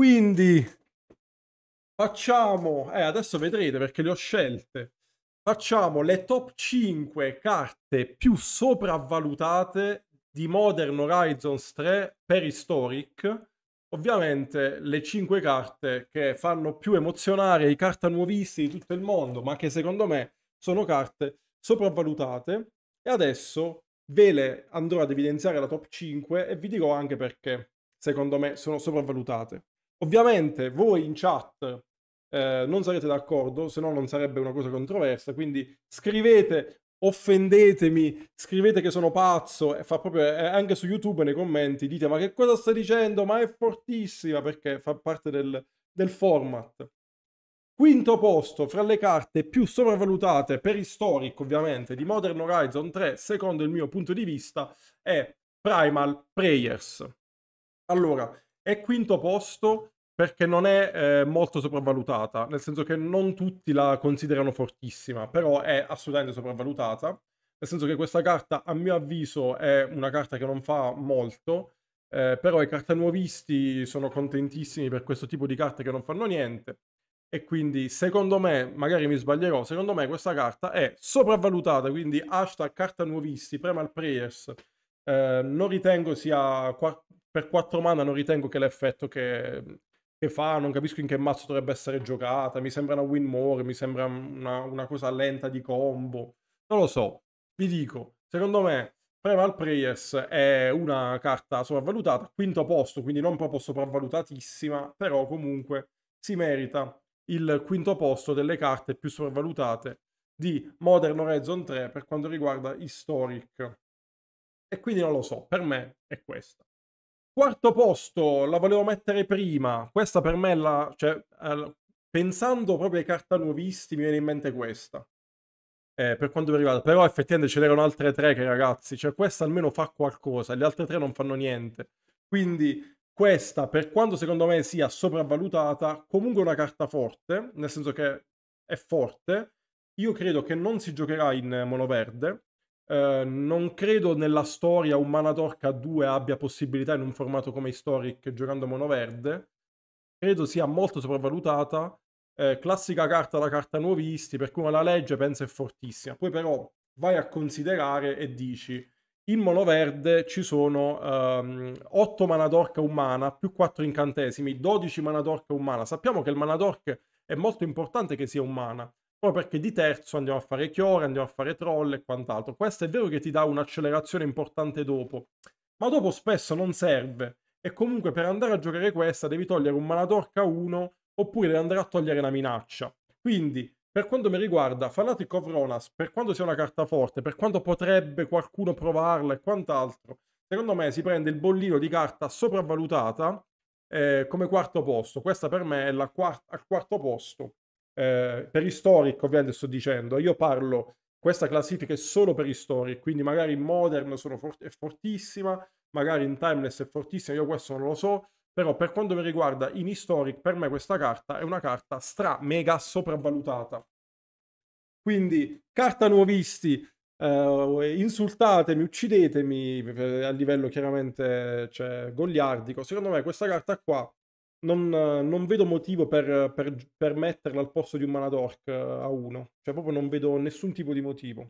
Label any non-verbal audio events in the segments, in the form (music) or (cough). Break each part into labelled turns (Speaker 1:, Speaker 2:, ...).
Speaker 1: Quindi facciamo, eh, adesso vedrete perché le ho scelte, facciamo le top 5 carte più sopravvalutate di Modern Horizons 3 per Historic. Ovviamente le 5 carte che fanno più emozionare i carta nuovisti di tutto il mondo, ma che secondo me sono carte sopravvalutate. E adesso ve le andrò ad evidenziare la top 5 e vi dirò anche perché secondo me sono sopravvalutate. Ovviamente voi in chat eh, non sarete d'accordo, se no non sarebbe una cosa controversa, quindi scrivete, offendetemi, scrivete che sono pazzo, e fa proprio, eh, anche su YouTube nei commenti dite ma che cosa sta dicendo, ma è fortissima perché fa parte del, del format. Quinto posto fra le carte più sopravvalutate per historic ovviamente, di Modern Horizon 3, secondo il mio punto di vista, è Primal Prayers. Allora, è quinto posto perché non è eh, molto sopravvalutata, nel senso che non tutti la considerano fortissima, però è assolutamente sopravvalutata, nel senso che questa carta a mio avviso è una carta che non fa molto, eh, però i cartanuovisti sono contentissimi per questo tipo di carte che non fanno niente, e quindi secondo me, magari mi sbaglierò, secondo me questa carta è sopravvalutata, quindi hashtag cartanuovisti, prema il prayers, eh, non ritengo sia per 4 mana non ritengo che l'effetto che, che, fa, non capisco in che mazzo dovrebbe essere giocata, mi sembra una win more, mi sembra una, una cosa lenta di combo, non lo so, vi dico, secondo me Primal Prayers è una carta sopravvalutata, quinto posto, quindi non proprio sopravvalutatissima, però comunque si merita il quinto posto delle carte più sopravvalutate di Modern Horizon 3 per quanto riguarda Historic. E quindi non lo so, per me è questa. Quarto posto, la volevo mettere prima. Questa per me è la... Cioè, pensando proprio ai carta cartanuovisti mi viene in mente questa. Eh, per quanto mi riguarda. Però effettivamente ce n'erano altre tre che ragazzi, cioè questa almeno fa qualcosa, le altre tre non fanno niente. Quindi questa, per quanto secondo me sia sopravvalutata, comunque è una carta forte, nel senso che è forte. Io credo che non si giocherà in mono verde, eh, non credo nella storia un mana Manatorca 2 abbia possibilità in un formato come Historic giocando mono verde. Credo sia molto sopravvalutata. Uh, classica carta da carta nuovisti, per cui la legge pensa è fortissima. Poi però vai a considerare e dici in mono verde ci sono um, ehm, 8 Manatorca umana più 4 incantesimi, 12 mana Manatorca umana. Sappiamo che il mana Manatorca è molto importante che sia umana proprio perché di terzo andiamo a fare chiore, andiamo a fare troll e quant'altro. Questo è vero che ti dà un'accelerazione importante dopo, ma dopo spesso non serve. E comunque per andare a giocare questa devi togliere un Manadorca 1 oppure devi andare a togliere una minaccia. Quindi, per quanto mi riguarda, Fanatic of Ronas, per quanto sia una carta forte, per quanto potrebbe qualcuno provarla e quant'altro, secondo me si prende il bollino di carta sopravvalutata eh, come quarto posto. Questa per me è la quart- al quarto posto eh, per i storic ovviamente sto dicendo, io parlo, questa classifica è solo per i storic, quindi magari in modern sono fort- è fortissima, magari in timeless è fortissima, io questo non lo so, però per quanto mi riguarda in historic per me questa carta è una carta stra mega sopravvalutata. Quindi carta nuovisti, eh, insultatemi, uccidetemi eh, a livello chiaramente cioè, goliardico. Secondo me questa carta qua non, non, vedo motivo per, per, per, metterla al posto di un mana Manadork eh, a uno. Cioè, proprio non vedo nessun tipo di motivo.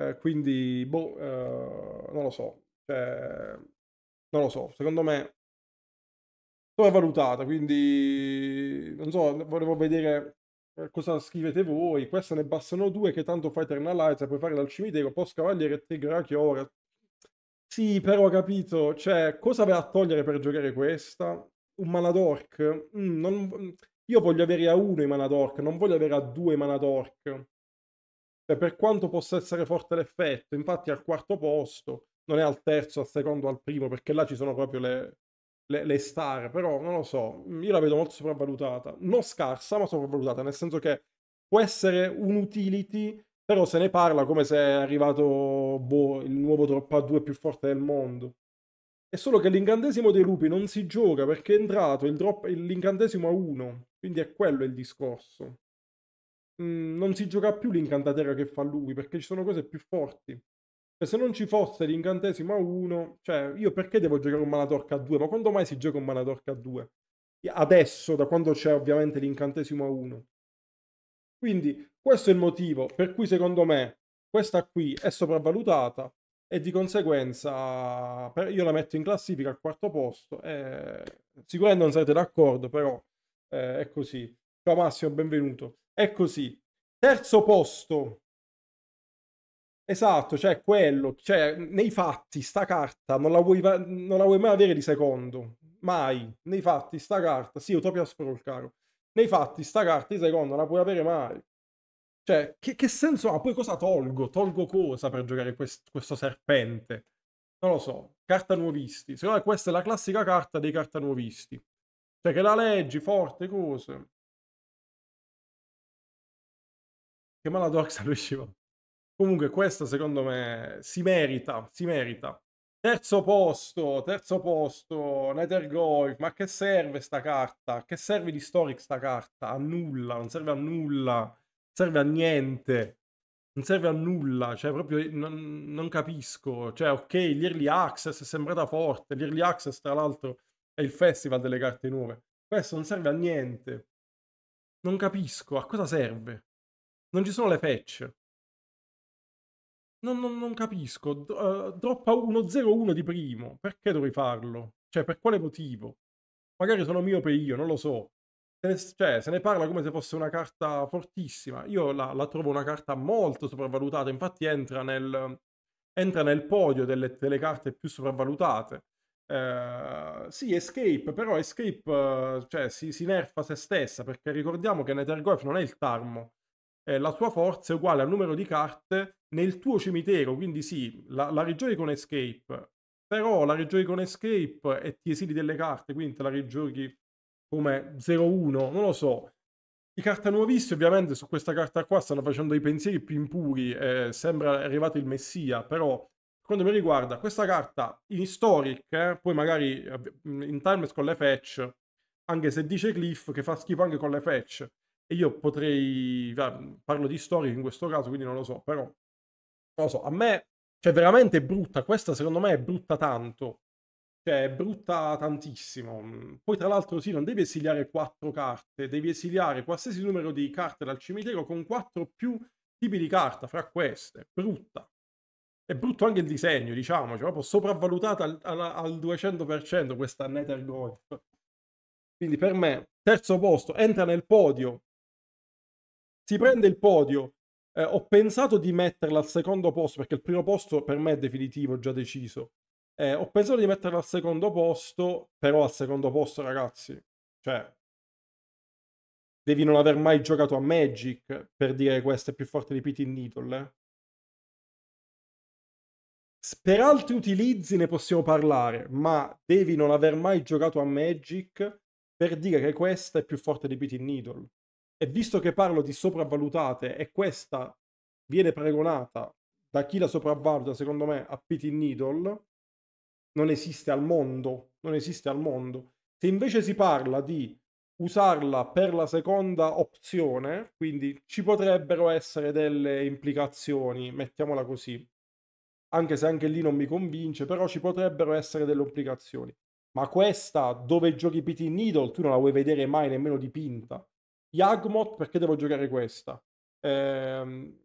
Speaker 1: Eh, quindi, boh, eh, non lo so. Cioè, non lo so. Secondo me, valutata. Quindi, non so, volevo vedere eh, cosa scrivete voi. Questa ne bastano due che tanto fa Eternal Light? puoi fare dal cimitero, post cavaliere e Tegraki ora. Sì, però ho capito, cioè, cosa aveva a togliere per giocare questa? un Manadork. Mm, non... Mm, io voglio avere a uno i Manadork, non voglio avere a due i Manadork. Cioè, per quanto possa essere forte l'effetto, infatti al quarto posto, non è al terzo, al secondo, al primo, perché là ci sono proprio le, le, le star, però non lo so, mm, io la vedo molto sopravvalutata. Non scarsa, ma sopravvalutata, nel senso che può essere un utility, però se ne parla come se è arrivato boh, il nuovo drop a 2 più forte del mondo. È solo che l'incantesimo dei lupi non si gioca perché è entrato l'incantesimo a 1, quindi è quello il discorso. Mm, non si gioca più l'incantatera che fa lui perché ci sono cose più forti. Cioè, se non ci fosse l'incantesimo a 1, cioè io perché devo giocare un Manatorca a 2? Ma quando mai si gioca un Manatorca a 2? Adesso, da quando c'è ovviamente l'incantesimo a 1. Quindi questo è il motivo per cui secondo me questa qui è sopravvalutata e di conseguenza per, io la metto in classifica al quarto posto. E, sicuramente non sarete d'accordo, però eh, è così. Ciao Massimo, benvenuto. È così. Terzo posto. Esatto, cioè quello, cioè nei fatti sta carta non la vuoi, non la vuoi mai avere di secondo, mai, nei fatti sta carta, sì, Utopia Sprawl caro, nei fatti sta carta di secondo non la puoi avere mai, cioè, che, che, senso ha? Poi cosa tolgo? Tolgo cosa per giocare quest- questo serpente?
Speaker 2: Non lo so. Carta nuovisti. Secondo me questa è la classica carta dei carta nuovisti. Cioè, che la leggi, forte, cose. Che Maladox (laughs) riusciva. Comunque, questa secondo me si merita, si merita.
Speaker 1: Terzo posto, terzo posto, Nethergoy. Ma che serve sta carta? Che serve di Storic sta carta? A nulla, non serve a nulla serve a niente, non serve a nulla, cioè proprio non, non capisco, cioè ok, l'early access è sembrata forte, l'early access tra l'altro è il festival delle carte nuove,
Speaker 2: questo non serve a niente, non capisco a cosa serve, non ci sono le patch. Non, non, non capisco, uh, droppa
Speaker 1: 101 di primo, perché dovrei farlo? Cioè, per quale motivo? Magari sono miope io, non lo so cioè, se ne parla come se fosse una carta fortissima. Io la, la trovo una carta molto sopravvalutata, infatti entra nel, entra nel podio delle, delle, carte più sopravvalutate. Eh, sì, Escape, però Escape eh, cioè, si, si, nerfa se stessa, perché ricordiamo che Nethergoef non è il Tarmo. Eh, la sua forza è uguale al numero di carte nel tuo cimitero, quindi sì, la, la rigiochi con Escape, però la rigiochi con Escape e ti esili delle carte, quindi te la rigiochi come 0-1, non lo so. I carta nuovisti ovviamente su questa carta qua stanno facendo i pensieri più impuri, eh, sembra arrivato il messia, però quando mi riguarda questa carta in historic, eh, poi magari eh, in times con le fetch, anche se dice Cliff che fa schifo anche con le fetch, e io potrei, parlo di historic in questo caso, quindi non lo so, però non lo so, a me, cioè veramente è brutta, questa secondo me è brutta tanto, cioè è brutta tantissimo. Poi tra l'altro sì, non devi esiliare quattro carte, devi esiliare qualsiasi numero di carte dal cimitero con quattro più tipi di carta fra queste, brutta. È brutto anche il disegno, diciamo, cioè proprio sopravvalutata al, al, al 200% questa Nether Golf. Quindi per me, terzo posto, entra nel podio, si prende il podio. Eh, ho pensato di metterla al secondo posto perché il primo posto per me è definitivo, già deciso eh, ho pensato di metterla al secondo posto, però al secondo posto, ragazzi,
Speaker 2: cioè, devi non aver mai giocato a Magic per dire che questa è più forte di Pete Needle. Eh? Per altri
Speaker 1: utilizzi ne possiamo parlare, ma devi non aver mai giocato a Magic per dire che questa è più forte di Pete Needle. E visto che parlo di sopravvalutate e questa viene paragonata da chi la sopravvaluta, secondo me, a Pete Needle, non esiste al mondo, non esiste al mondo. Se invece si parla di usarla per la seconda opzione, quindi ci potrebbero essere delle implicazioni, mettiamola così, anche se anche lì non mi convince, però ci potrebbero essere delle implicazioni. Ma questa, dove giochi PT Needle, tu non la vuoi vedere mai nemmeno dipinta. Yagmoth, perché devo giocare questa? Ehm,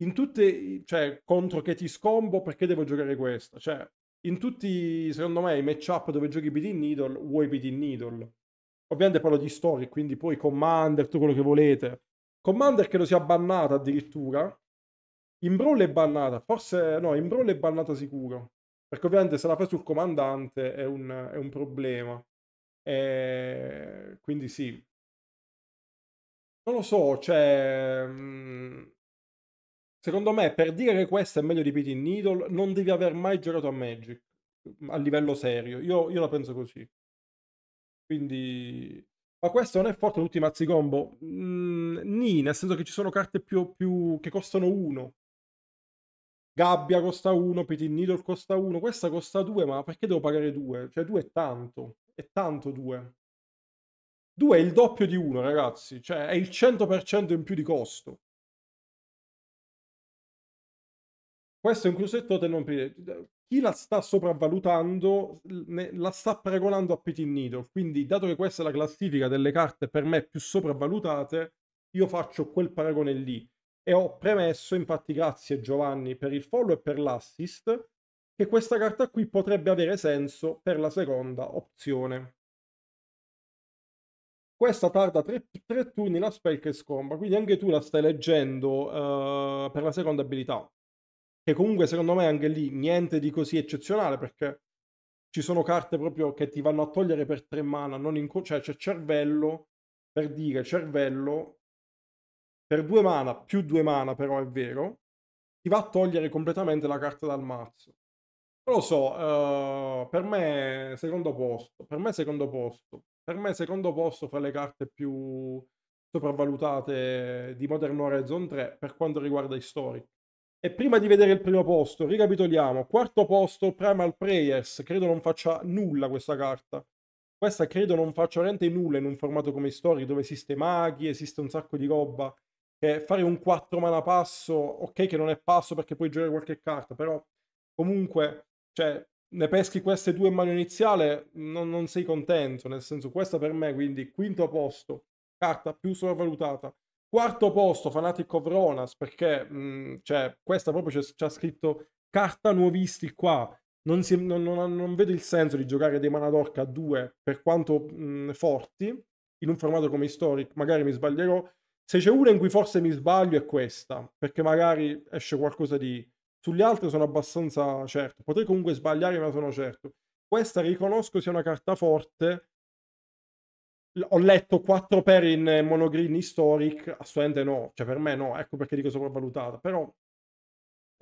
Speaker 1: in tutte, cioè, contro che ti scombo, perché devo giocare questa? Cioè, in tutti, secondo me, i matchup dove giochi BD Needle, vuoi BD Needle. Ovviamente parlo di story, quindi poi Commander, tutto quello che volete. Commander credo sia bannata addirittura. In Brawl è bannata, forse no, in Brawl è bannata sicuro. Perché ovviamente se la fai sul comandante è un, è un problema. E... Quindi sì. Non lo so, cioè... Mm, Secondo me, per dire che questo è meglio di Pete Needle, non devi aver mai giocato a Magic mm, a livello serio. Io, io la penso così. Quindi ma questo non è forte tutti i mazzi combo? Mm, ni, nel senso che ci sono carte più, più che costano 1. Gabbia costa 1, Petit Needle costa 1, questa costa 2, ma perché devo pagare 2? Cioè 2 è tanto, è tanto 2.
Speaker 2: 2 è il doppio di 1, ragazzi, cioè è il 100% in più di costo. Questo è un crusetto non Chi la
Speaker 1: sta sopravvalutando la sta paragonando a Petit Nido. Quindi, dato che questa è la classifica delle carte per me più sopravvalutate, io faccio quel paragone lì. E ho premesso, infatti, grazie Giovanni per il follow e per l'assist, che questa carta qui potrebbe avere senso per la seconda opzione. Questa tarda tre, tre turni la spell che scomba, quindi anche tu la stai leggendo uh, per la seconda abilità che comunque secondo me anche lì niente di così eccezionale perché ci sono carte proprio che ti vanno a togliere per tre mana, non in co- cioè c'è cervello, per dire cervello, per due mana, più due mana però è vero, ti va a togliere completamente la carta dal mazzo. Non lo so, uh, per me secondo posto, per me secondo posto, per me secondo posto fra le carte più sopravvalutate di Modern Horizon 3 per quanto riguarda i storici. E prima di vedere il primo posto, ricapitoliamo. Quarto posto, Primal Prayers. Credo non faccia nulla questa carta. Questa credo non faccia veramente nulla in un formato come Story, dove esiste maghi, esiste un sacco di roba. Eh, fare un 4 mana passo, ok che non è passo perché puoi giocare qualche carta, però comunque, cioè, ne peschi queste due in mano iniziale, non, non sei contento. Nel senso, questa per me, quindi, quinto posto. Carta più sopravvalutata Quarto posto, Fanatic of Ronas, perché mh, mhmm, cioè, questa proprio ci ha scritto carta nuovisti qua. Non, si, non, non, non, vedo il senso di giocare dei mana d'orca a due, per quanto mh, mhmm, forti, in un formato come Historic, magari mi sbaglierò. Se c'è una in cui forse mi sbaglio è questa, perché magari esce qualcosa di... Sugli altri sono abbastanza certo, potrei comunque sbagliare ma sono certo. Questa riconosco sia una carta forte, ho letto 4 per in eh, monogreen historic, assolutamente no, cioè per me no, ecco perché dico sopravvalutata, però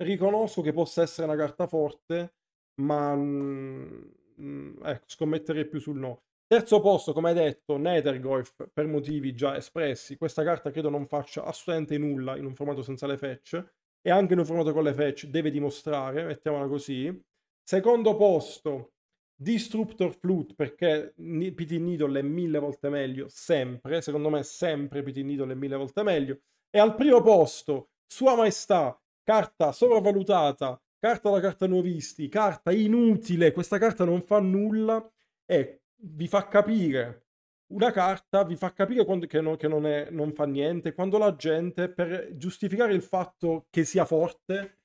Speaker 1: riconosco che possa essere una carta forte, ma mm, mm, ecco, scommetterei più sul no. Terzo posto, come detto, Nethergoif, per motivi già espressi, questa carta credo non faccia assolutamente nulla in un formato senza le fetch, e anche in un formato con le fetch deve dimostrare, mettiamola così. Secondo posto, Disruptor Flute perché PT Needle è mille volte meglio, sempre, secondo me sempre PT Needle è mille volte meglio. E al primo posto, Sua Maestà, carta sopravvalutata, carta da carta nuovisti, carta inutile, questa carta non fa nulla e vi fa capire, una carta vi fa capire quando, che, no, che non, è, non fa niente, quando la gente, per giustificare il fatto che sia forte,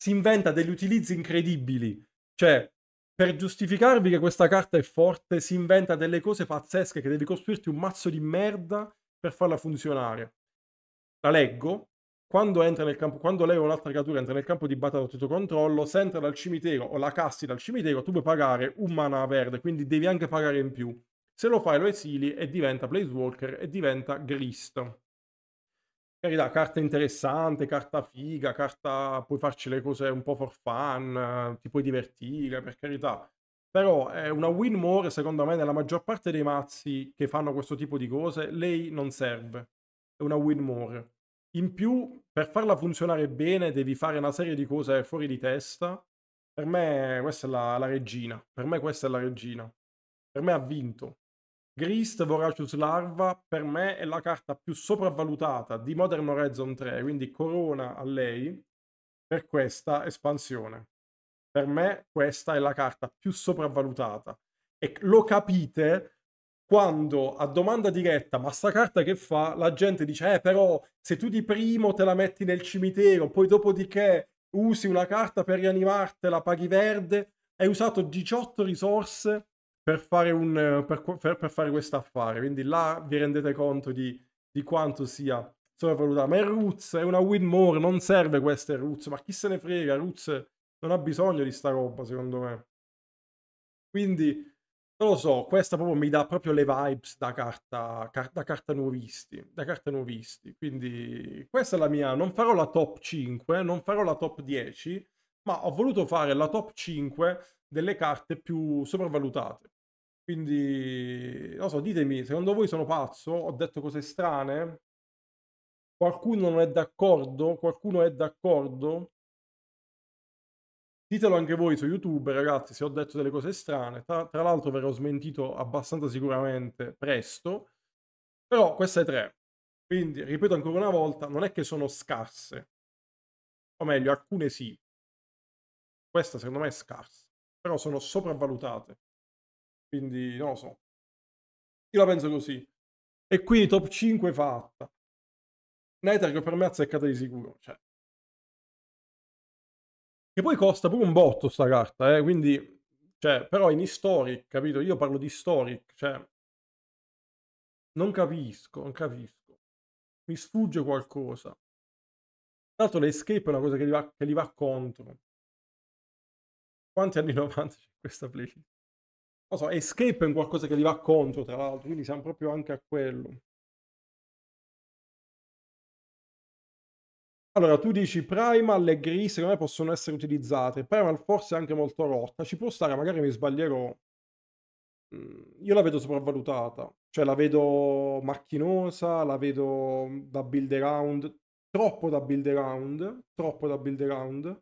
Speaker 1: si inventa degli utilizzi incredibili. Cioè, per giustificarvi che questa carta è forte, si inventa delle cose pazzesche che devi costruirti un mazzo di merda per farla funzionare. La leggo. Quando, entra nel campo, quando lei o un'altra creatura entra nel campo di battaglia sotto controllo, se entra dal cimitero o la cassi dal cimitero, tu puoi pagare un mana verde, quindi devi anche pagare in più. Se lo fai lo esili e diventa Blazewalker e diventa Grist carità, carta interessante, carta figa, carta puoi farci le cose un po' for fun, ti puoi divertire, per carità. Però è eh, una win more, secondo me, nella maggior parte dei mazzi che fanno questo tipo di cose, lei non serve. È una win more. In più, per farla funzionare bene, devi fare una serie di cose fuori di testa. Per me questa è la, la regina. Per me questa è la regina. Per me ha vinto. Grist Voracious Larva per me è la carta più sopravvalutata di Modern Horizon 3, quindi corona a lei per questa espansione. Per me questa è la carta più sopravvalutata e lo capite quando a domanda diretta, ma sta carta che fa? La gente dice, eh però se tu di primo te la metti nel cimitero, poi dopodiché usi una carta per rianimartela, paghi verde, hai usato 18 risorse per fare, un, per, per, per fare questo affare. Quindi là vi rendete conto di, di quanto sia sopravvalutata. Ma è Roots, è una win more, non serve questa Roots, ma chi se ne frega, Roots non ha bisogno di sta roba, secondo me. Quindi, non lo so, questa proprio mi dà proprio le vibes da carta, car da carta nuovisti, da carta nuovisti. Quindi questa è la mia, non farò la top 5, non farò la top 10, ma ho voluto fare la top 5 delle carte più sopravvalutate. Quindi, non so, ditemi,
Speaker 2: secondo voi sono pazzo? Ho detto cose strane? Qualcuno non è d'accordo? Qualcuno è d'accordo? Ditelo anche voi su YouTube,
Speaker 1: ragazzi, se ho detto delle cose strane. Tra, tra l'altro verrò smentito abbastanza sicuramente
Speaker 2: presto. Però queste tre. Quindi, ripeto ancora una volta, non è che sono scarse. O meglio, alcune sì. Questa secondo me è scarsa però sono sopravvalutate. Quindi non lo so. Io la penso così. E quindi top 5 fatta. Nether per me è azzeccata di sicuro. Cioè. Che poi costa pure un botto sta carta, eh? quindi... Cioè, però in historic, capito? Io parlo di historic, cioè... Non capisco, non capisco. Mi sfugge qualcosa. Tra l'altro l'escape è una cosa che gli va, che li va contro. Quanti anni 90 c'è questa playlist? Non so, Escape è un qualcosa che gli va contro, tra l'altro, quindi siamo proprio anche a quello. Allora, tu dici Primal e Gris secondo me possono essere utilizzate. Primal forse è anche molto rotta.
Speaker 1: Ci può stare, magari mi sbaglierò. Mm, io la vedo sopravvalutata. Cioè, la vedo macchinosa, la vedo da build around. Troppo da build around. Troppo da build around.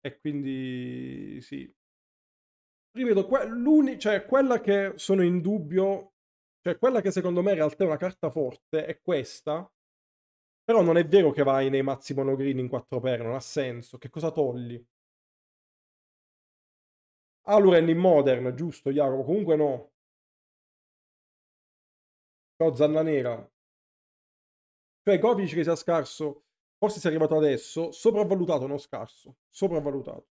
Speaker 1: E quindi sì. Ripeto, que- cioè, quella che sono in dubbio, cioè quella che secondo me in realtà è una carta forte, è questa. Però non è vero che vai nei
Speaker 2: mazzi monogreen in 4 per, non ha senso. Che cosa togli? Aluren in Modern, giusto, Jacopo? Comunque no. No, Zanna Nera. Cioè, Govic che sia scarso forse sei arrivato adesso, sopravvalutato, non scarso, sopravvalutato.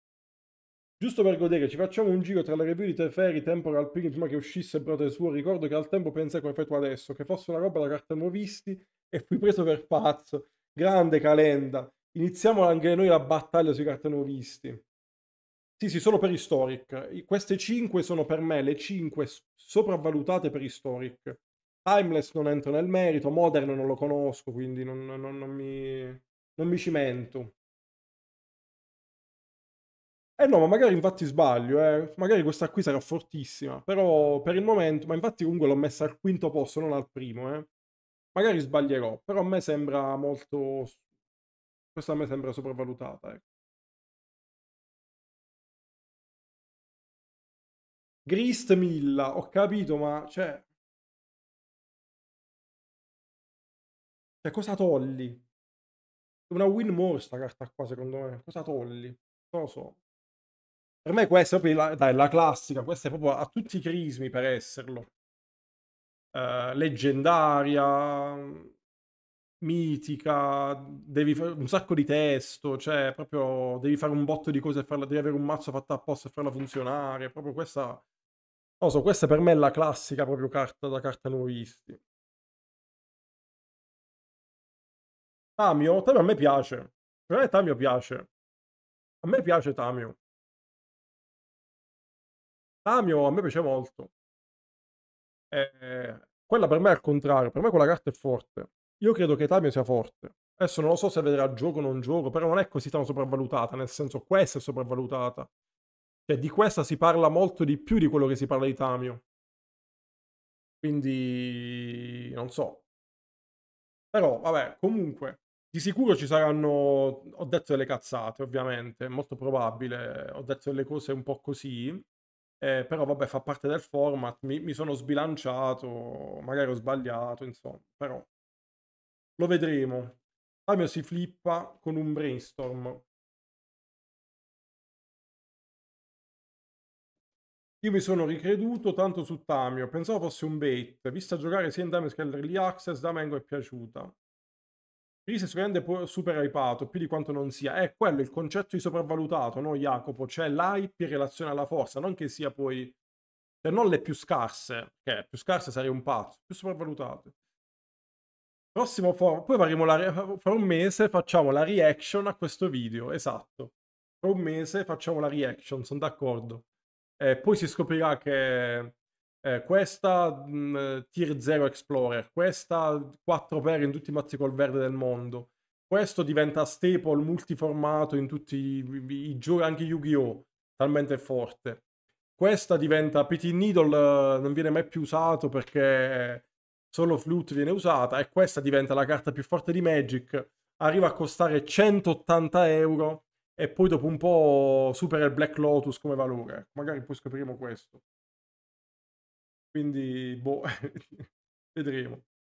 Speaker 2: Giusto per
Speaker 1: godere, ci facciamo un giro tra le review di Teferi, Temporal Pilgrim, prima che uscisse Brothers War, ricordo che al tempo pensai come fai tu adesso, che fosse una roba da carta nuovisti e fui preso per pazzo. Grande Calenda, iniziamo anche noi la battaglia sui carte nuovisti. Sì, sì, solo per Historic. Queste 5 sono per me le 5 sopravvalutate per Historic. Timeless non entro nel merito, Modern non lo conosco, quindi non, non, non mi non mi cimento. Eh no, ma magari infatti sbaglio, eh. magari questa qui sarà fortissima, però per il momento, ma infatti comunque l'ho messa al quinto
Speaker 2: posto, non al primo, eh. Magari sbaglierò, però a me sembra molto... Questa a me sembra sopravvalutata, eh. Grist Milla, ho capito, ma cioè... Cioè, cosa togli? una win more sta carta qua, secondo me. Cosa togli Non lo so. Per me
Speaker 1: questa è proprio la, dai, la classica, questa è proprio a tutti i crismi per esserlo. Uh, leggendaria, mitica, devi fare un sacco di testo, cioè proprio devi fare un botto di cose e farla, devi avere un mazzo fatto apposta e farla
Speaker 2: funzionare, proprio questa... Non so, questa per me è la classica proprio carta da carta nuovisti. Tamio, Tamio a me piace. Per Tamio piace. A me piace Tamio. Tamio a me piace molto. Eh, quella per me è al contrario, per me quella carta è forte. Io credo che Tamio sia forte. Adesso non lo so se vedrà
Speaker 1: gioco o non gioco, però non è così tanto sopravvalutata, nel senso questa è sopravvalutata. Cioè di questa si parla molto di più di quello che si parla di Tamio. Quindi non so. Però vabbè, comunque di sicuro ci saranno, ho detto delle cazzate ovviamente, molto probabile, ho detto delle cose un po' così, eh, però vabbè fa parte del format, mi, mi sono sbilanciato,
Speaker 2: magari ho sbagliato, insomma, però lo vedremo. Fabio si flippa con un brainstorm. Io mi sono ricreduto tanto su Tamio, pensavo fosse un bait, vista
Speaker 1: giocare sia in Damage che all'Early Access, da me è piaciuta. Quindi si rende super hypato più di quanto non sia, è quello il concetto di sopravvalutato, no Jacopo? Cioè l'hype in relazione alla forza, non che sia poi... Se cioè, non le più scarse, che più scarse sarei un pazzo, più sopravvalutate. Prossimo forum, poi faremo la, fra un mese facciamo la reaction a questo video, esatto. Fra un mese facciamo la reaction, sono d'accordo. Eh, poi si scoprirà che eh, questa mh, mm, Tier 0 Explorer, questa 4 per in tutti i mazzi col verde del mondo, questo diventa staple multiformato in tutti i, i giochi, anche Yu-Gi-Oh! talmente forte. Questa diventa PT Needle, eh, non viene mai più usato perché solo Flute viene usata e questa diventa la carta più forte di Magic, arriva a costare 180 euro e poi dopo un po' supera il Black Lotus come valore.
Speaker 2: Magari poi scopriremo questo. Quindi, boh, (laughs) vedremo.